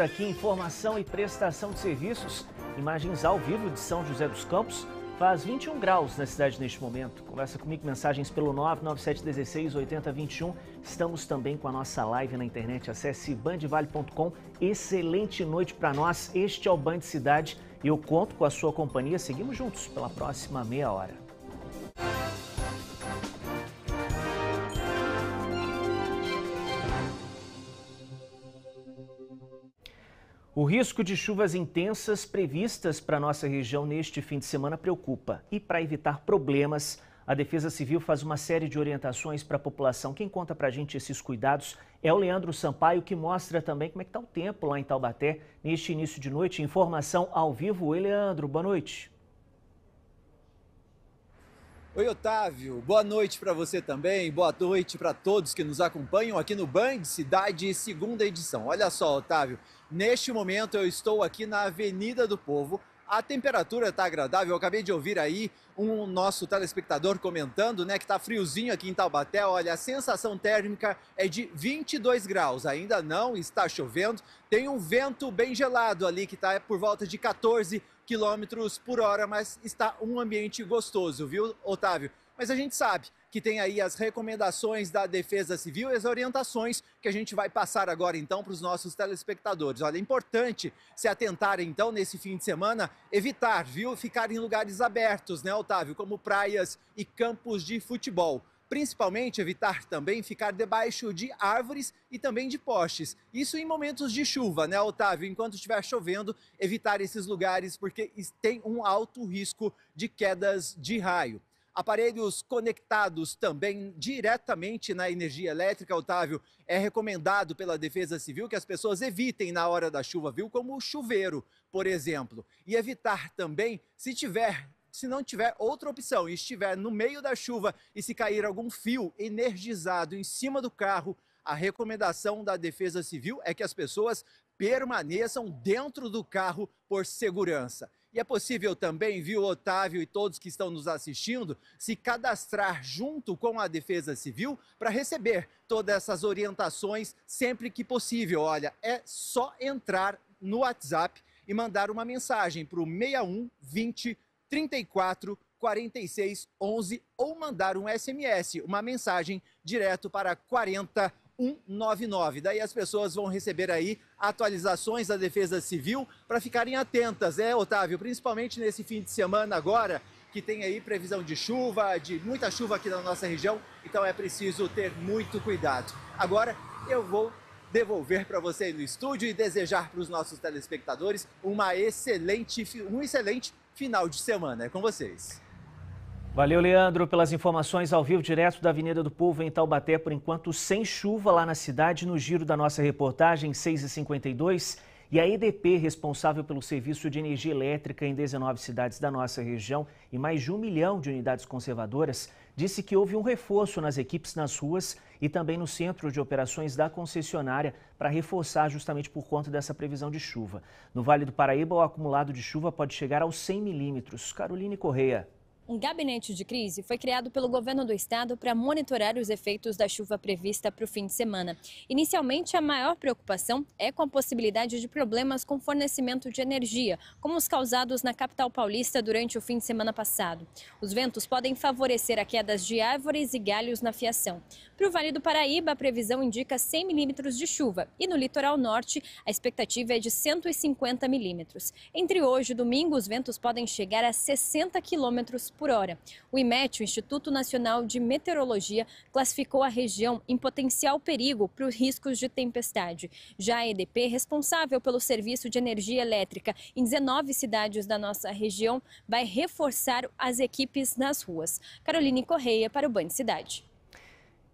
aqui, informação e prestação de serviços. Imagens ao vivo de São José dos Campos. Faz 21 graus na cidade neste momento. Conversa comigo, mensagens pelo 99716 8021. Estamos também com a nossa live na internet. Acesse bandvale.com. Excelente noite para nós. Este é o Band Cidade. Eu conto com a sua companhia. Seguimos juntos pela próxima meia hora. O risco de chuvas intensas previstas para nossa região neste fim de semana preocupa. E para evitar problemas, a Defesa Civil faz uma série de orientações para a população. Quem conta para a gente esses cuidados é o Leandro Sampaio, que mostra também como é que está o tempo lá em Taubaté neste início de noite. Informação ao vivo. Oi, Leandro, boa noite. Oi, Otávio. Boa noite para você também. Boa noite para todos que nos acompanham aqui no Band Cidade, segunda edição. Olha só, Otávio. Neste momento eu estou aqui na Avenida do Povo. A temperatura está agradável. Eu acabei de ouvir aí um nosso telespectador comentando, né, que está friozinho aqui em Taubaté. Olha, a sensação térmica é de 22 graus. Ainda não está chovendo. Tem um vento bem gelado ali que está por volta de 14 quilômetros por hora, mas está um ambiente gostoso, viu, Otávio? Mas a gente sabe que tem aí as recomendações da Defesa Civil e as orientações que a gente vai passar agora então para os nossos telespectadores. Olha, é importante se atentar então nesse fim de semana, evitar, viu, ficar em lugares abertos, né, Otávio, como praias e campos de futebol. Principalmente evitar também ficar debaixo de árvores e também de postes. Isso em momentos de chuva, né, Otávio? Enquanto estiver chovendo, evitar esses lugares porque tem um alto risco de quedas de raio aparelhos conectados também diretamente na energia elétrica, Otávio, é recomendado pela Defesa Civil que as pessoas evitem na hora da chuva, viu? Como o chuveiro, por exemplo. E evitar também, se tiver se não tiver outra opção e estiver no meio da chuva e se cair algum fio energizado em cima do carro, a recomendação da Defesa Civil é que as pessoas permaneçam dentro do carro por segurança. E é possível também, viu, Otávio e todos que estão nos assistindo, se cadastrar junto com a Defesa Civil para receber todas essas orientações sempre que possível. Olha, é só entrar no WhatsApp e mandar uma mensagem para o 6120 34 46 11 ou mandar um SMS, uma mensagem direto para 40 199. Daí as pessoas vão receber aí atualizações da Defesa Civil para ficarem atentas, é, né, Otávio? Principalmente nesse fim de semana agora, que tem aí previsão de chuva, de muita chuva aqui na nossa região, então é preciso ter muito cuidado. Agora eu vou devolver para você no estúdio e desejar para os nossos telespectadores uma excelente, um excelente final de semana. É com vocês. Valeu, Leandro, pelas informações ao vivo, direto da Avenida do Povo, em Taubaté, por enquanto sem chuva lá na cidade, no giro da nossa reportagem, 6h52. E a EDP, responsável pelo serviço de energia elétrica em 19 cidades da nossa região e mais de um milhão de unidades conservadoras, disse que houve um reforço nas equipes nas ruas e também no centro de operações da concessionária para reforçar justamente por conta dessa previsão de chuva. No Vale do Paraíba, o acumulado de chuva pode chegar aos 100 milímetros. Caroline Correia. Um gabinete de crise foi criado pelo governo do estado para monitorar os efeitos da chuva prevista para o fim de semana. Inicialmente, a maior preocupação é com a possibilidade de problemas com fornecimento de energia, como os causados na capital paulista durante o fim de semana passado. Os ventos podem favorecer a quedas de árvores e galhos na fiação. Para o Vale do Paraíba, a previsão indica 100 milímetros de chuva e no litoral norte, a expectativa é de 150 milímetros. Entre hoje e domingo, os ventos podem chegar a 60 quilômetros por hora. O IMET, o Instituto Nacional de Meteorologia, classificou a região em potencial perigo para os riscos de tempestade. Já a EDP, responsável pelo serviço de energia elétrica em 19 cidades da nossa região, vai reforçar as equipes nas ruas. Caroline Correia para o Banho Cidade.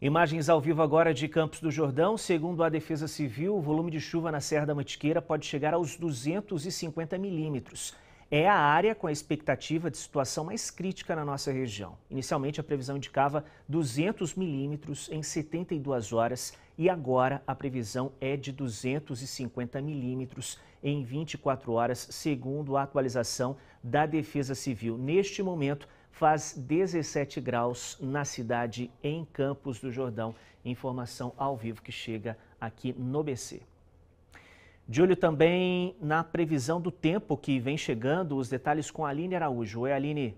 Imagens ao vivo agora de Campos do Jordão. Segundo a Defesa Civil, o volume de chuva na Serra da Mantiqueira pode chegar aos 250 milímetros é a área com a expectativa de situação mais crítica na nossa região. Inicialmente, a previsão indicava 200 milímetros em 72 horas e agora a previsão é de 250 milímetros em 24 horas, segundo a atualização da Defesa Civil. Neste momento, faz 17 graus na cidade, em Campos do Jordão. Informação ao vivo que chega aqui no BC. De olho também na previsão do tempo que vem chegando, os detalhes com a Aline Araújo. Oi, Aline.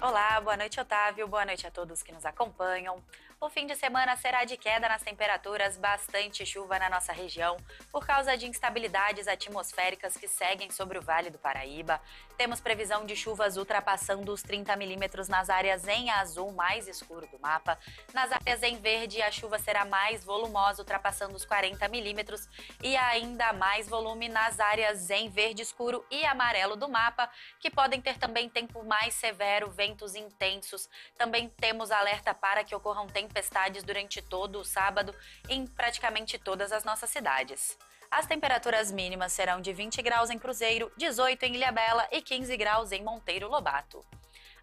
Olá, boa noite, Otávio. Boa noite a todos que nos acompanham. O fim de semana será de queda nas temperaturas, bastante chuva na nossa região, por causa de instabilidades atmosféricas que seguem sobre o Vale do Paraíba. Temos previsão de chuvas ultrapassando os 30 milímetros nas áreas em azul mais escuro do mapa. Nas áreas em verde, a chuva será mais volumosa, ultrapassando os 40 milímetros, e ainda mais volume nas áreas em verde escuro e amarelo do mapa, que podem ter também tempo mais severo, ventos intensos. Também temos alerta para que ocorram tempos tempestades durante todo o sábado em praticamente todas as nossas cidades. As temperaturas mínimas serão de 20 graus em Cruzeiro, 18 em Ilhabela e 15 graus em Monteiro Lobato.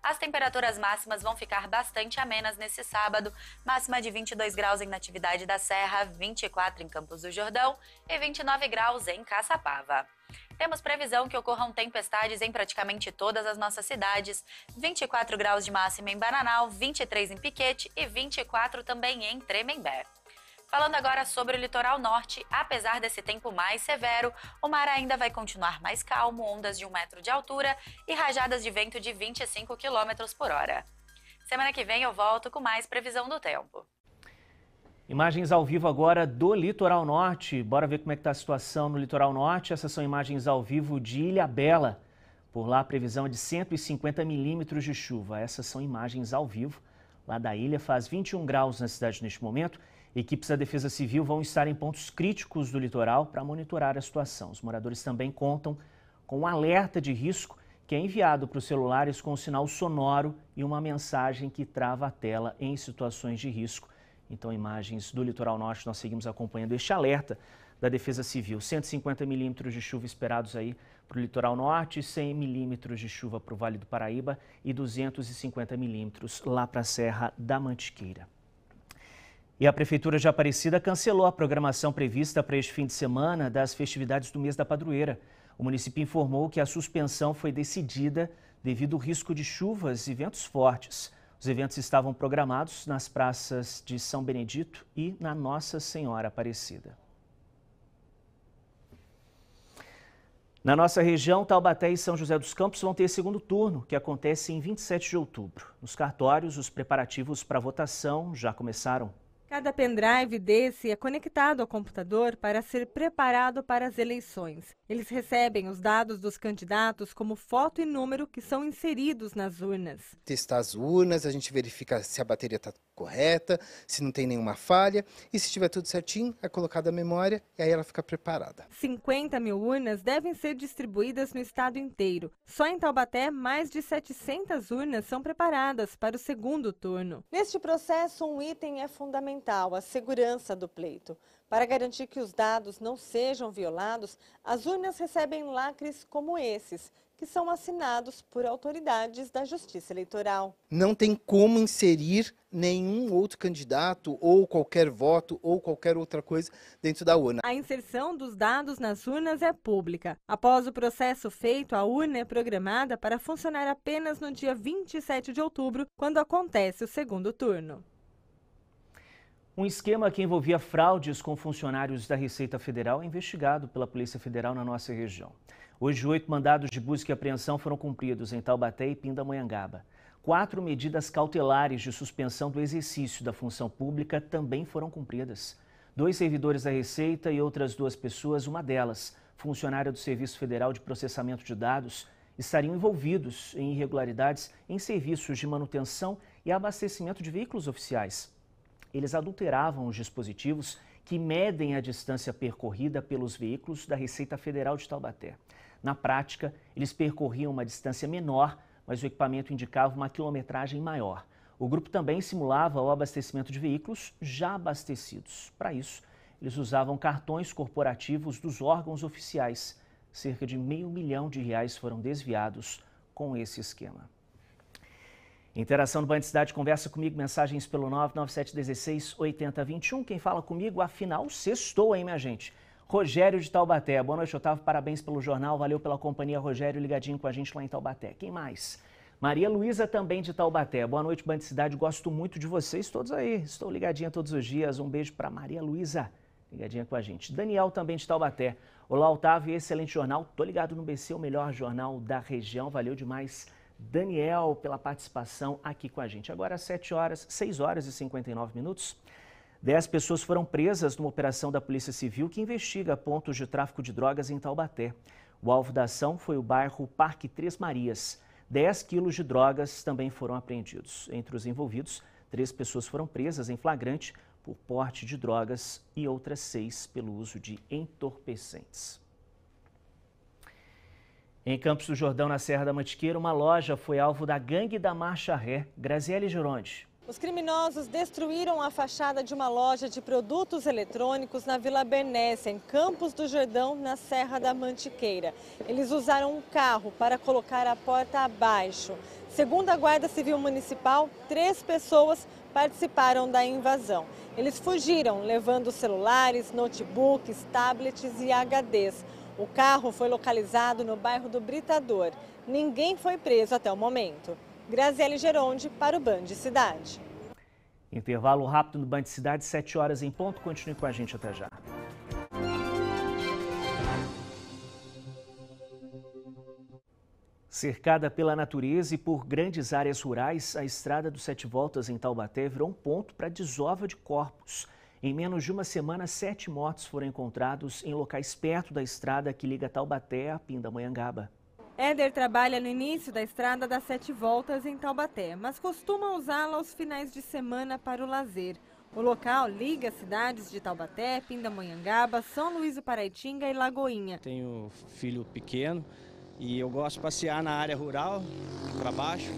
As temperaturas máximas vão ficar bastante amenas nesse sábado, máxima de 22 graus em Natividade da Serra, 24 em Campos do Jordão e 29 graus em Caçapava. Temos previsão que ocorram tempestades em praticamente todas as nossas cidades: 24 graus de máxima em Bananal, 23 em Piquete e 24 também em Tremembé. Falando agora sobre o litoral norte, apesar desse tempo mais severo, o mar ainda vai continuar mais calmo, ondas de um metro de altura e rajadas de vento de 25 km por hora. Semana que vem eu volto com mais previsão do tempo. Imagens ao vivo agora do Litoral Norte. Bora ver como é que está a situação no Litoral Norte. Essas são imagens ao vivo de Ilha Bela. Por lá, a previsão é de 150 milímetros de chuva. Essas são imagens ao vivo lá da ilha. Faz 21 graus na cidade neste momento Equipes da Defesa Civil vão estar em pontos críticos do litoral para monitorar a situação. Os moradores também contam com um alerta de risco que é enviado para os celulares com um sinal sonoro e uma mensagem que trava a tela em situações de risco. Então, imagens do litoral norte, nós seguimos acompanhando este alerta da Defesa Civil. 150 milímetros de chuva esperados aí para o litoral norte, 100 milímetros de chuva para o Vale do Paraíba e 250 milímetros lá para a Serra da Mantiqueira. E a Prefeitura de Aparecida cancelou a programação prevista para este fim de semana das festividades do mês da padroeira. O município informou que a suspensão foi decidida devido ao risco de chuvas e ventos fortes. Os eventos estavam programados nas praças de São Benedito e na Nossa Senhora Aparecida. Na nossa região, Taubaté e São José dos Campos vão ter segundo turno, que acontece em 27 de outubro. Nos cartórios, os preparativos para a votação já começaram. Cada pendrive desse é conectado ao computador para ser preparado para as eleições. Eles recebem os dados dos candidatos como foto e número que são inseridos nas urnas. Testar as urnas, a gente verifica se a bateria está correta, se não tem nenhuma falha e se estiver tudo certinho, é colocada a memória e aí ela fica preparada. 50 mil urnas devem ser distribuídas no estado inteiro. Só em Taubaté, mais de 700 urnas são preparadas para o segundo turno. Neste processo, um item é fundamental: a segurança do pleito. Para garantir que os dados não sejam violados, as urnas recebem lacres como esses, que são assinados por autoridades da Justiça Eleitoral. Não tem como inserir nenhum outro candidato ou qualquer voto ou qualquer outra coisa dentro da urna. A inserção dos dados nas urnas é pública. Após o processo feito, a urna é programada para funcionar apenas no dia 27 de outubro, quando acontece o segundo turno. Um esquema que envolvia fraudes com funcionários da Receita Federal é investigado pela Polícia Federal na nossa região. Hoje, oito mandados de busca e apreensão foram cumpridos em Taubaté e Pindamonhangaba. Quatro medidas cautelares de suspensão do exercício da função pública também foram cumpridas. Dois servidores da Receita e outras duas pessoas, uma delas, funcionária do Serviço Federal de Processamento de Dados, estariam envolvidos em irregularidades em serviços de manutenção e abastecimento de veículos oficiais eles adulteravam os dispositivos que medem a distância percorrida pelos veículos da Receita Federal de Taubaté. Na prática, eles percorriam uma distância menor, mas o equipamento indicava uma quilometragem maior. O grupo também simulava o abastecimento de veículos já abastecidos. Para isso, eles usavam cartões corporativos dos órgãos oficiais. Cerca de meio milhão de reais foram desviados com esse esquema. Interação do Banho Cidade, conversa comigo, mensagens pelo 997168021. Quem fala comigo, afinal, sextou, hein, minha gente? Rogério de Taubaté. Boa noite, Otávio. Parabéns pelo jornal. Valeu pela companhia, Rogério, ligadinho com a gente lá em Taubaté. Quem mais? Maria Luísa, também de Taubaté. Boa noite, Banho Cidade. Gosto muito de vocês todos aí. Estou ligadinha todos os dias. Um beijo para Maria Luísa, ligadinha com a gente. Daniel, também de Taubaté. Olá, Otávio. Excelente jornal. Tô ligado no BC, o melhor jornal da região. Valeu demais. Daniel pela participação aqui com a gente. Agora, às 7 horas, 6 horas e 59 minutos. Dez pessoas foram presas numa operação da Polícia Civil que investiga pontos de tráfico de drogas em Taubaté. O alvo da ação foi o bairro Parque Três Marias. 10 quilos de drogas também foram apreendidos. Entre os envolvidos, três pessoas foram presas em flagrante por porte de drogas e outras seis pelo uso de entorpecentes. Em Campos do Jordão, na Serra da Mantiqueira, uma loja foi alvo da gangue da Marcha Ré, Graziele Gironde. Os criminosos destruíram a fachada de uma loja de produtos eletrônicos na Vila Bernessa, em Campos do Jordão, na Serra da Mantiqueira. Eles usaram um carro para colocar a porta abaixo. Segundo a Guarda Civil Municipal, três pessoas participaram da invasão. Eles fugiram, levando celulares, notebooks, tablets e HDs. O carro foi localizado no bairro do Britador. Ninguém foi preso até o momento. Graziele Geronde para o Band Cidade. Intervalo rápido no Band Cidade, 7 horas em ponto. Continue com a gente até já. Cercada pela natureza e por grandes áreas rurais, a estrada dos Sete Voltas em Taubaté virou um ponto para desova de corpos. Em menos de uma semana, sete mortos foram encontrados em locais perto da estrada que liga Taubaté a Pindamonhangaba. Éder trabalha no início da estrada das Sete Voltas em Taubaté, mas costuma usá-la aos finais de semana para o lazer. O local liga as cidades de Taubaté, Pindamonhangaba, São Luís do Paraitinga e Lagoinha. Tenho filho pequeno, e eu gosto de passear na área rural, para baixo,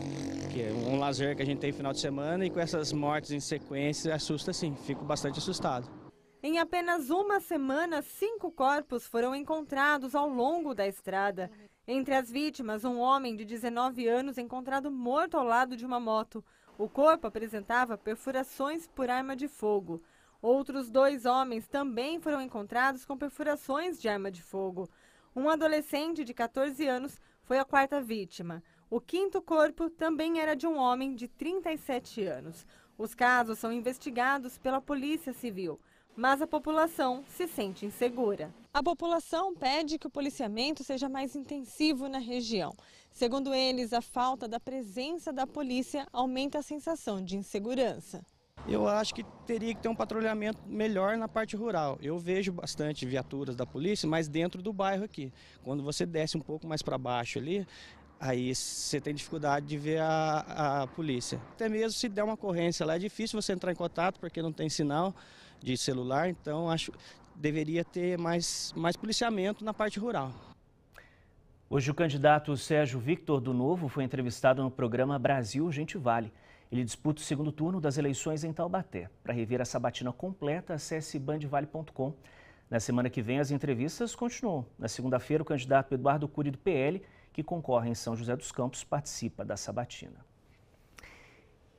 que é um lazer que a gente tem final de semana, e com essas mortes em sequência assusta sim, fico bastante assustado. Em apenas uma semana, cinco corpos foram encontrados ao longo da estrada. Entre as vítimas, um homem de 19 anos encontrado morto ao lado de uma moto. O corpo apresentava perfurações por arma de fogo. Outros dois homens também foram encontrados com perfurações de arma de fogo. Um adolescente de 14 anos foi a quarta vítima. O quinto corpo também era de um homem de 37 anos. Os casos são investigados pela Polícia Civil, mas a população se sente insegura. A população pede que o policiamento seja mais intensivo na região. Segundo eles, a falta da presença da polícia aumenta a sensação de insegurança. Eu acho que teria que ter um patrulhamento melhor na parte rural. Eu vejo bastante viaturas da polícia, mas dentro do bairro aqui. Quando você desce um pouco mais para baixo ali, aí você tem dificuldade de ver a, a polícia. Até mesmo se der uma ocorrência lá, é difícil você entrar em contato porque não tem sinal de celular, então acho deveria ter mais, mais policiamento na parte rural. Hoje o candidato Sérgio Victor do Novo foi entrevistado no programa Brasil Gente Vale. Ele disputa o segundo turno das eleições em Taubaté. Para rever a sabatina completa, acesse bandvale.com. Na semana que vem, as entrevistas continuam. Na segunda-feira, o candidato Eduardo Cury do PL, que concorre em São José dos Campos, participa da sabatina.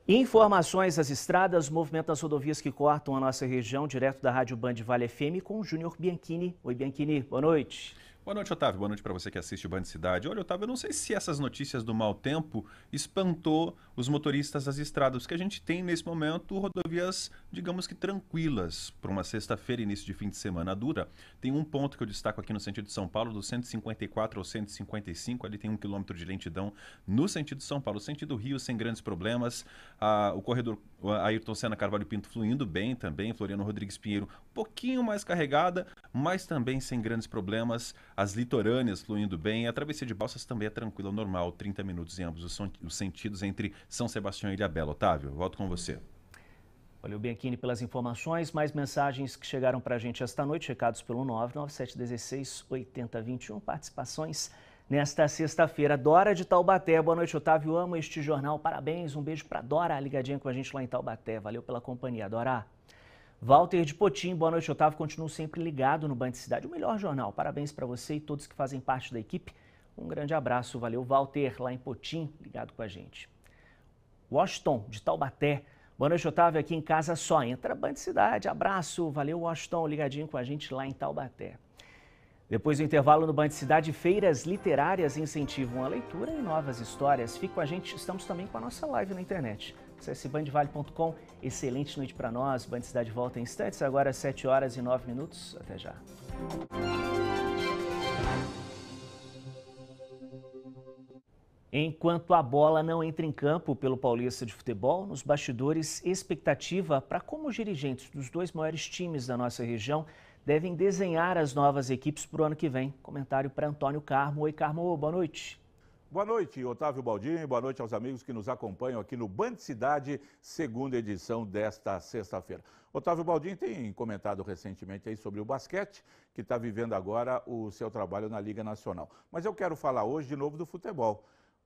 Informações das estradas, movimento das rodovias que cortam a nossa região, direto da Rádio Band Vale FM, com Júnior Bianchini. Oi, Bianchini, boa noite. Boa noite, Otávio. Boa noite para você que assiste o Band Cidade. Olha, Otávio, eu não sei se essas notícias do mau tempo espantou os motoristas das estradas, que a gente tem nesse momento rodovias, digamos que tranquilas para uma sexta-feira, início de fim de semana dura. Tem um ponto que eu destaco aqui no sentido de São Paulo, do 154 ao 155, ali tem um quilômetro de lentidão no sentido de São Paulo. Sentido Rio, sem grandes problemas. Ah, o corredor Ayrton Senna Carvalho Pinto fluindo bem também, Floriano Rodrigues Pinheiro um pouquinho mais carregada, mas também sem grandes problemas as litorâneas fluindo bem. A travessia de Balsas também é tranquila, normal, 30 minutos em ambos os, os sentidos entre São Sebastião e Ilha Bela. Otávio, volto com você. Valeu, Bianchini, pelas informações. Mais mensagens que chegaram para a gente esta noite, recados pelo 997168021. Participações nesta sexta-feira. Dora de Taubaté, boa noite, Otávio. Amo este jornal. Parabéns. Um beijo para Dora, ligadinha com a gente lá em Taubaté. Valeu pela companhia, Dora. Walter de Potim, boa noite, Otávio. Continuo sempre ligado no Band Cidade, o melhor jornal. Parabéns para você e todos que fazem parte da equipe. Um grande abraço, valeu, Walter, lá em Potim, ligado com a gente. Washington, de Taubaté. Boa noite, Otávio. Aqui em casa só entra Band Cidade. Abraço, valeu, Washington, ligadinho com a gente lá em Taubaté. Depois do intervalo no Band Cidade, feiras literárias incentivam a leitura e novas histórias. Fique com a gente, estamos também com a nossa live na internet acesse Excelente noite para nós. Band Cidade volta em instantes, agora às 7 horas e 9 minutos. Até já. Enquanto a bola não entra em campo pelo Paulista de Futebol, nos bastidores, expectativa para como os dirigentes dos dois maiores times da nossa região devem desenhar as novas equipes para o ano que vem. Comentário para Antônio Carmo. Oi, Carmo, boa noite. Boa noite, Otávio Baldinho, Boa noite aos amigos que nos acompanham aqui no Band Cidade, segunda edição desta sexta-feira. Otávio Baldinho tem comentado recentemente aí sobre o basquete, que está vivendo agora o seu trabalho na Liga Nacional. Mas eu quero falar hoje de novo do futebol.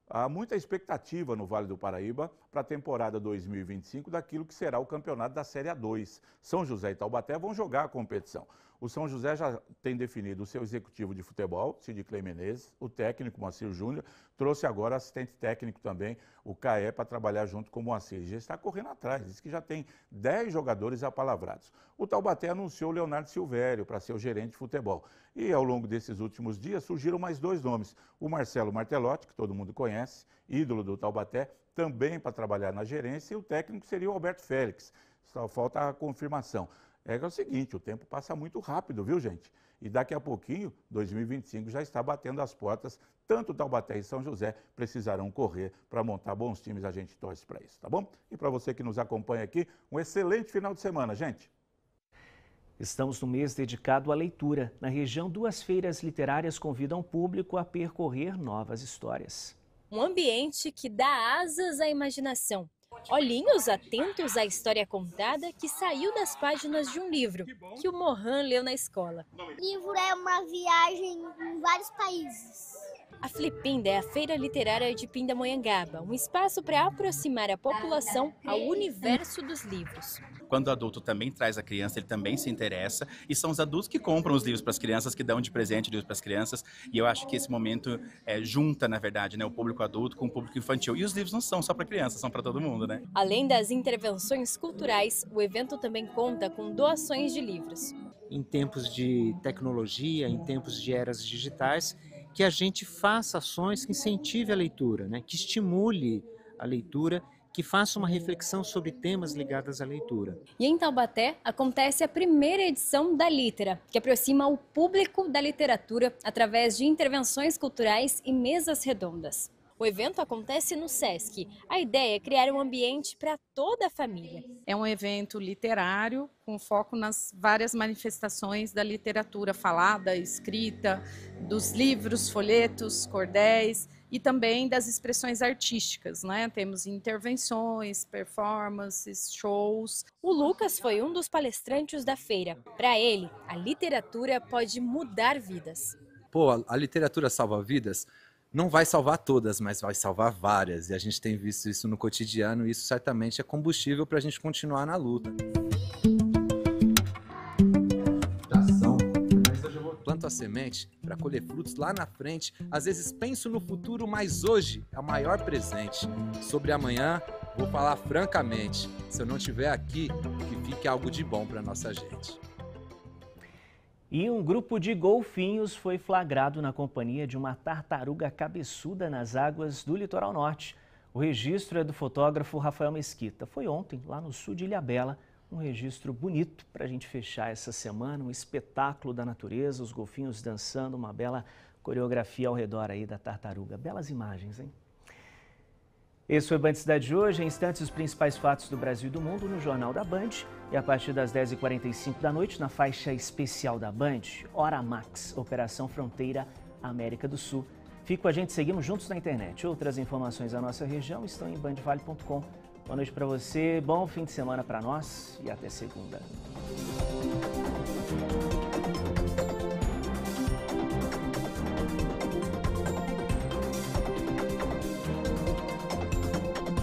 Há muita expectativa no Vale do Paraíba para a temporada 2025 daquilo que será o campeonato da Série A2. São José e Taubaté vão jogar a competição. O São José já tem definido o seu executivo de futebol, Cid Clay Menezes, o técnico Moacir Júnior, trouxe agora assistente técnico também, o Caé para trabalhar junto com o Moacir. já está correndo atrás, diz que já tem 10 jogadores apalavrados. O Taubaté anunciou o Leonardo Silvério para ser o gerente de futebol. E ao longo desses últimos dias surgiram mais dois nomes: o Marcelo Martelotti, que todo mundo conhece, ídolo do Taubaté, também para trabalhar na gerência, e o técnico seria o Alberto Félix. Só falta a confirmação é, o seguinte, o tempo passa muito rápido, viu gente? E daqui a pouquinho, 2025 já está batendo as portas, tanto Taubaté e São José precisarão correr para montar bons times, a gente torce para isso, tá bom? E para você que nos acompanha aqui, um excelente final de semana, gente! Estamos no mês dedicado à leitura. Na região, duas feiras literárias convidam o público a percorrer novas histórias. Um ambiente que dá asas à imaginação Olhinhos atentos à história contada que saiu das páginas de um livro que o Mohan leu na escola. O livro é uma viagem em vários países. A Flipinda é a feira literária de Pindamonhangaba, um espaço para aproximar a população ao universo dos livros. Quando o adulto também traz a criança, ele também se interessa, e são os adultos que compram os livros para as crianças, que dão de presente livros para as crianças, e eu acho que esse momento é, junta, na verdade, né, o público adulto com o público infantil. E os livros não são só para crianças, são para todo mundo, né? Além das intervenções culturais, o evento também conta com doações de livros. Em tempos de tecnologia, em tempos de eras digitais, que a gente faça ações que incentive a leitura, né? que estimule a leitura, que faça uma reflexão sobre temas ligados à leitura. E em Taubaté acontece a primeira edição da Litera, que aproxima o público da literatura através de intervenções culturais e mesas redondas. O evento acontece no SESC. A ideia é criar um ambiente para toda a família. É um evento literário com foco nas várias manifestações da literatura falada, escrita, dos livros, folhetos, cordéis e também das expressões artísticas, né? Temos intervenções, performances, shows. O Lucas foi um dos palestrantes da feira. Para ele, a literatura pode mudar vidas. Pô, a literatura salva vidas não vai salvar todas, mas vai salvar várias. E a gente tem visto isso no cotidiano e isso certamente é combustível para a gente continuar na luta. planto a semente para colher frutos lá na frente. Às vezes penso no futuro, mas hoje é o maior presente. Sobre amanhã, vou falar francamente. Se eu não estiver aqui, que fique algo de bom para nossa gente. E um grupo de golfinhos foi flagrado na companhia de uma tartaruga cabeçuda nas águas do litoral norte. O registro é do fotógrafo Rafael Mesquita. Foi ontem, lá no sul de Ilhabela, um registro bonito para a gente fechar essa semana, um espetáculo da natureza, os golfinhos dançando, uma bela coreografia ao redor aí da tartaruga. Belas imagens, hein? Esse foi o Band Cidade de hoje. Em instantes, os principais fatos do Brasil e do mundo no Jornal da Band. E a partir das 10h45 da noite, na faixa especial da Band, Hora Max, Operação Fronteira América do Sul. Fique com a gente, seguimos juntos na internet. Outras informações da nossa região estão em bandvale.com. Boa noite para você, bom fim de semana para nós e até segunda.